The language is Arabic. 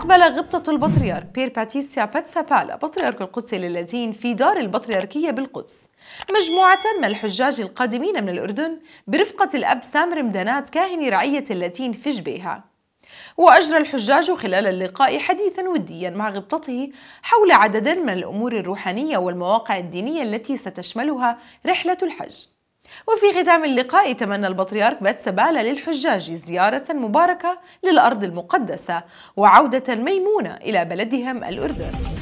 استقبل غبطة البطريرك بير باتيسيا باتسابالا بطريرك القدس للاتين في دار البطريركية بالقدس مجموعة من الحجاج القادمين من الأردن برفقة الأب سامر مدانات كاهن رعية اللاتين في جبيها وأجرى الحجاج خلال اللقاء حديثا وديا مع غبطته حول عدد من الأمور الروحانية والمواقع الدينية التي ستشملها رحلة الحج وفي ختام اللقاء تمنى البطريرك باتسبالة للحجاج زيارة مباركة للأرض المقدسة وعودة ميمونة إلى بلدهم الأردن